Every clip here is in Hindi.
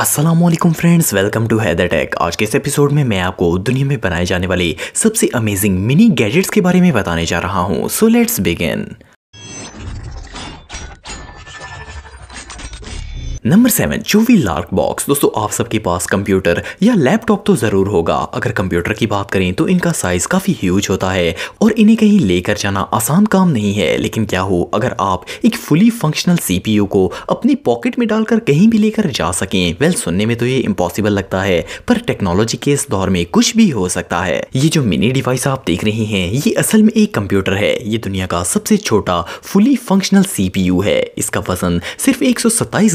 Aslam friends welcome to Haider tech आज के इस एपिसोड में मैं आपको दुनिया में बनाए जाने वाले सबसे अमेजिंग मिनी गैजेट्स के बारे में बताने जा रहा हूँ so let's begin number seven Chuwi Lark box दोस्तों आप सबके पास कंप्यूटर या लैपटॉप तो ज़रूर होगा अगर कंप्यूटर की बात करें तो इनका साइज़ काफ़ी ह्यूज होता है और इन्हें कहीं लेकर जाना आसान काम नहीं है लेकिन क्या हो अगर आप एक फुली फंक्शनल सीपीयू को अपनी पॉकेट में डालकर कहीं भी लेकर जा सकें वेल सुनने में तो ये इम्पॉसिबल लगता है पर टेक्नोलॉजी के इस दौर में कुछ भी हो सकता है ये जो मिनी डिवाइस आप देख रहे हैं ये असल में एक कंप्यूटर है ये दुनिया का सबसे छोटा फुली फंक्शनल सीपीयू है इसका वजन सिर्फ एक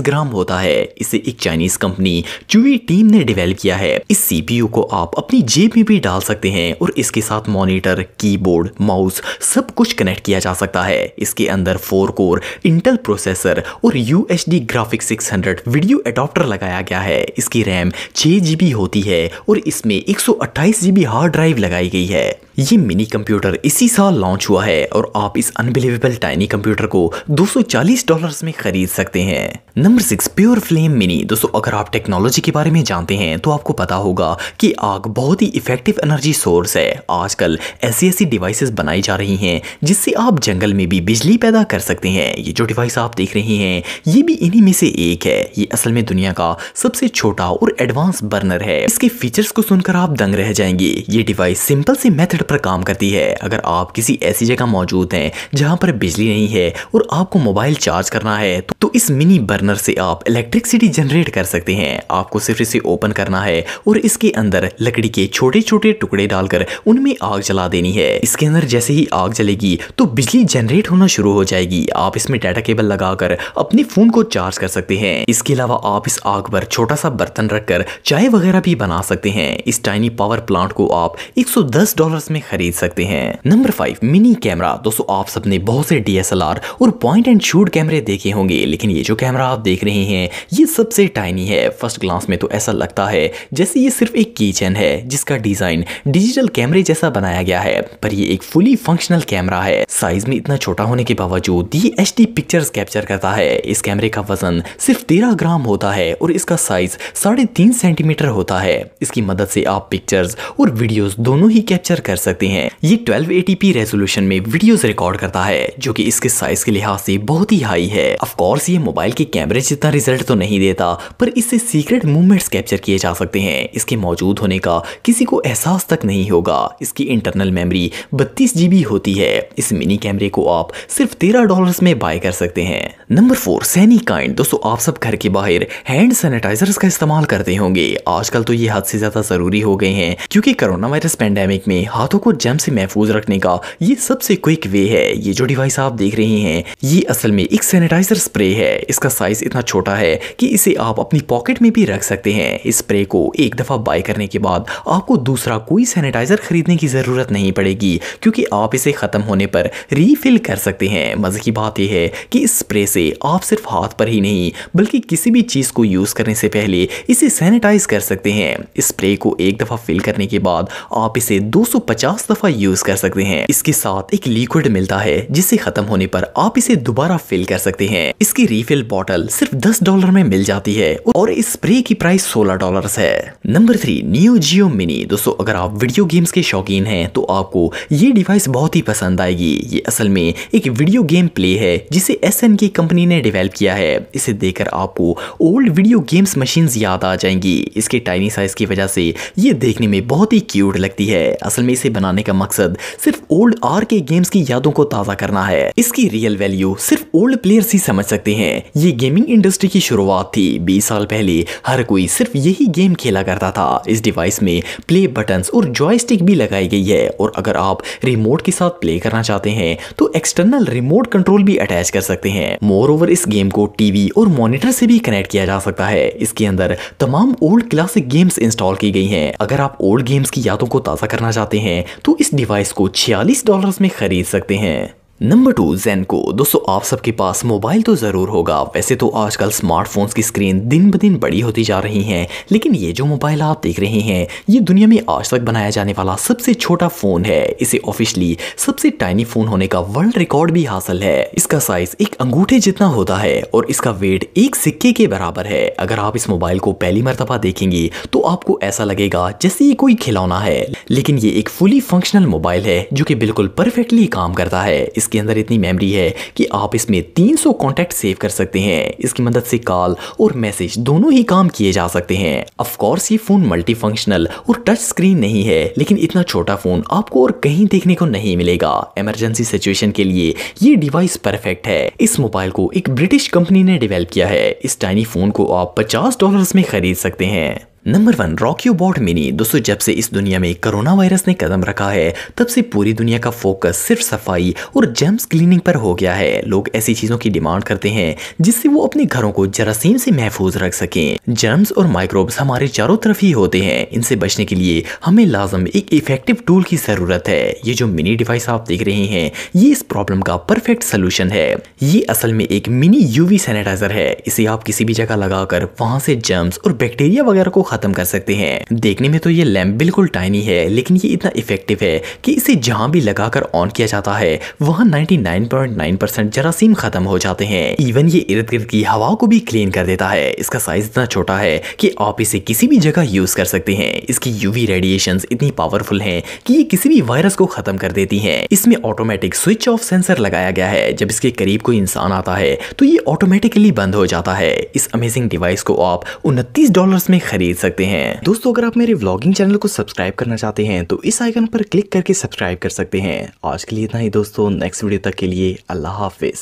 ग्राम होता है इसे एक चाइनीज कंपनी चुवी टीम ने डेवलप किया है इस सीपीयू को आप अपनी जेब में भी डाल सकते हैं और इसके साथ मॉनिटर कीबोर्ड माउस सब कुछ कनेक्ट किया जा सकता है इसके अंदर फोर कोर इंटेल प्रोसेसर और U H D graphic six hundred video adapter लगाया गया है इसकी रैम छह जी बी होती है और इसमें एक सौ अट्ठाईस जीबी हार्ड ड्राइव लगाई गई है ये मिनी कंप्यूटर इसी साल लॉन्च हुआ है और आप इस अनबिलीवेबल टाइनी कंप्यूटर को 240 डॉलर्स में खरीद सकते हैं number six pure flame mini दोस्तों अगर आप टेक्नोलॉजी के बारे में जानते हैं तो आपको पता होगा कि आग बहुत ही इफेक्टिव एनर्जी सोर्स है आजकल ऐसी ऐसी डिवाइसेस बनाई जा रही हैं जिससे आप जंगल में भी बिजली पैदा कर सकते हैं ये जो डिवाइस आप देख रहे हैं ये भी इन्हीं में से एक है ये असल में दुनिया का सबसे छोटा और एडवांस बर्नर है इसके फीचर्स को सुनकर आप दंग रह जाएंगे ये डिवाइस सिंपल से मेथड पर काम करती है अगर आप किसी ऐसी जगह मौजूद है जहाँ पर बिजली नहीं है और आपको मोबाइल चार्ज करना है तो इस मिनी बर्नर से आप आप इलेक्ट्रिसिटी जनरेट कर सकते हैं आपको सिर्फ इसे ओपन करना है और इसके अंदर लकड़ी के छोटे छोटे टुकड़े डालकर उनमें आग जला देनी है इसके अंदर जैसे ही आग जलेगी तो बिजली जनरेट होना शुरू हो जाएगी आप इसमें डाटा केबल लगाकर अपने फोन को चार्ज कर सकते हैं इसके अलावा आप इस आग पर छोटा सा बर्तन रखकर चाय वगैरह भी बना सकते हैं इस टाइनी पावर प्लांट को आप 110 डॉलर्स में खरीद सकते हैं नंबर फाइव मिनी कैमरा दोस्तों आप सबने बहुत से डीएसएलआर और पॉइंट एंड शूट कैमरे देखे होंगे लेकिन ये जो कैमरा आप देख रहे हैं हैं ये सबसे टाइनी है फर्स्ट ग्लांस में तो ऐसा लगता है जैसे ये सिर्फ एक किचन है जिसका डिज़ाइन डिजिटल कैमरे जैसा बनाया गया है पर ये एक फुली फंक्शनल कैमरा है साइज में इतना छोटा होने के बावजूद ये एच पिक्चर्स कैप्चर करता है इस कैमरे का वजन सिर्फ तेरह ग्राम होता है और इसका साइज साढ़े तीन सेंटीमीटर होता है इसकी मदद से आप पिक्चर्स और वीडियोस दोनों ही कैप्चर कर सकते हैं ये 1280p रेजोल्यूशन में वीडियोस रिकॉर्ड करता है जो कि इसके साइज के लिहाज से बहुत ही हाई है ऑफ कोर्स ये मोबाइल के कैमरे जितना रिजल्ट तो नहीं देता पर इससे सीक्रेट मूवमेंट्स कैप्चर किए जा सकते हैं इसके मौजूद होने का किसी को एहसास तक नहीं होगा इसकी इंटरनल मेमोरी बत्तीस जी होती है इस मिनी कैमरे को आप सिर्फ तेरह डॉलर में बाय कर सकते हैं नंबर फोर सैनी काइंड दोस्तों आप सब घर के बाहर हैंड सैनिटाइजर का इस्तेमाल करते होंगे आजकल तो ये हद से ज्यादा जरूरी हो गए हैं क्योंकि कोरोना वायरस पेंडेमिक में हाथों को जम से महफूज रखने का ये सबसे क्विक वे है ये जो डिवाइस आप देख रहे हैं ये असल में एक सैनिटाइजर स्प्रे है इसका साइज इतना छोटा छोटा है कि इसे आप अपनी पॉकेट में भी रख सकते हैं इस स्प्रे को एक दफ़ा बाय करने के बाद आपको दूसरा कोई सैनिटाइज़र खरीदने की ज़रूरत नहीं पड़ेगी क्योंकि आप इसे ख़त्म होने पर रीफिल कर सकते हैं मज़े की बात यह है कि इस स्प्रे से आप सिर्फ हाथ पर ही नहीं बल्कि किसी भी चीज़ को यूज़ करने से पहले इसे सैनिटाइज कर सकते हैं इस स्प्रे को एक दफ़ा फिल करने के बाद आप इसे 250 दफ़ा यूज़ कर सकते हैं इसके साथ एक लिक्विड मिलता है जिसे ख़त्म होने पर आप इसे दोबारा फिल कर सकते हैं इसकी रिफिल बॉटल सिर्फ दस डॉलर में मिल जाती है और इस स्प्रे की प्राइस सोलह डॉलर है number three new Geo mini दोस्तों अगर आप वीडियो गेम्स के शौकीन हैं तो आपको ये डिवाइस बहुत ही पसंद आएगी ये असल में एक वीडियो गेम प्ले है जिसे एस की कंपनी ने डेवलप किया है इसे देखकर आपको ओल्ड वीडियो गेम्स मशीन याद आ जाएंगी इसके टाइनी साइज की वजह से ये देखने में बहुत ही क्यूट लगती है असल में इसे बनाने का मकसद सिर्फ ओल्ड आर के गेम्स की यादों को ताज़ा करना है इसकी रियल वैल्यू सिर्फ ओल्ड प्लेयर्स ही समझ सकते हैं ये गेमिंग इंडस्ट्री इंडस्ट्री की शुरुआत थी 20 साल पहले हर कोई सिर्फ यही गेम खेला करता था इस डिवाइस में प्ले बटन और जॉयस्टिक भी लगाई गई है और अगर आप रिमोट के साथ प्ले करना चाहते हैं तो एक्सटर्नल रिमोट कंट्रोल भी अटैच कर सकते हैं मोर ओवर इस गेम को टीवी और मॉनिटर से भी कनेक्ट किया जा सकता है इसके अंदर तमाम ओल्ड क्लासिक गेम्स इंस्टॉल की गई हैं अगर आप ओल्ड गेम्स की यादों को ताज़ा करना चाहते हैं तो इस डिवाइस को छियालीस डॉलर में खरीद सकते हैं नंबर टू को दोस्तों आप सबके पास मोबाइल तो ज़रूर होगा वैसे तो आजकल स्मार्टफोन्स की स्क्रीन दिन ब दिन बड़ी होती जा रही हैं लेकिन ये जो मोबाइल आप देख रहे हैं ये दुनिया में आज तक बनाया जाने वाला सबसे छोटा फ़ोन है इसे ऑफिशियली सबसे टाइनी फ़ोन होने का वर्ल्ड रिकॉर्ड भी हासिल है इसका साइज़ एक अंगूठे जितना होता है और इसका वेट एक सिक्के के बराबर है अगर आप इस मोबाइल को पहली मरतबा देखेंगे तो आपको ऐसा लगेगा जैसे ये कोई खिलौना है लेकिन ये एक फुली फंक्शनल मोबाइल है जो कि बिल्कुल परफेक्टली काम करता है इसके अंदर इतनी मेमोरी है कि आप इसमें 300 कॉन्टैक्ट सेव कर सकते हैं इसकी मदद से कॉल और मैसेज दोनों ही काम किए जा सकते हैं अफकोर्स ये फ़ोन मल्टी फंक्शनल और टच स्क्रीन नहीं है लेकिन इतना छोटा फ़ोन आपको और कहीं देखने को नहीं मिलेगा इमरजेंसी सिचुएशन के लिए ये डिवाइस परफेक्ट है इस मोबाइल को एक ब्रिटिश कंपनी ने डिवेल्प किया है इस टाइनी फ़ोन को आप पचास डॉलर में खरीद सकते हैं नंबर वन रॉक्यू बॉट मिनी दोस्तों जब से इस दुनिया में कोरोना वायरस ने कदम रखा है तब से पूरी दुनिया का फोकस सिर्फ सफाई और जेम्स क्लीनिंग पर हो गया है लोग ऐसी चीजों की डिमांड करते हैं जिससे वो अपने घरों को जरासीम से महफूज रख सकें जर्म्स और माइक्रोब्स हमारे चारों तरफ ही होते हैं इनसे बचने के लिए हमें लाजम एक इफेक्टिव टूल की जरूरत है ये जो मिनी डिवाइस आप देख रहे हैं ये इस प्रॉब्लम का परफेक्ट सोल्यूशन है ये असल में एक मिनी यूवी सैनिटाइजर है इसे आप किसी भी जगह लगाकर वहां से जर्म्स और बैक्टीरिया वगैरह को खत्म कर सकते हैं देखने में तो ये लैम्प बिल्कुल टाइनी है लेकिन ये इतना इफेक्टिव है कि इसे जहाँ भी लगाकर ऑन किया जाता है वहाँ 99.9 परसेंट जरासीम खत्म हो जाते हैं इवन ये इर्द गिर्द की हवा को भी क्लीन कर देता है इसका साइज इतना छोटा है कि आप इसे किसी भी जगह यूज कर सकते हैं इसकी यूवी रेडिएशन इतनी पावरफुल है की ये किसी भी वायरस को खत्म कर देती है इसमें ऑटोमेटिक स्विच ऑफ सेंसर लगाया गया है जब इसके करीब कोई इंसान आता है तो ये ऑटोमेटिकली बंद हो जाता है इस अमेजिंग डिवाइस को आप उनतीस डॉलर में खरीद सकते हैं दोस्तों अगर आप मेरे व्लॉगिंग चैनल को सब्सक्राइब करना चाहते हैं तो इस आइकन पर क्लिक करके सब्सक्राइब कर सकते हैं आज के लिए इतना ही दोस्तों नेक्स्ट वीडियो तक के लिए अल्लाह हाफिज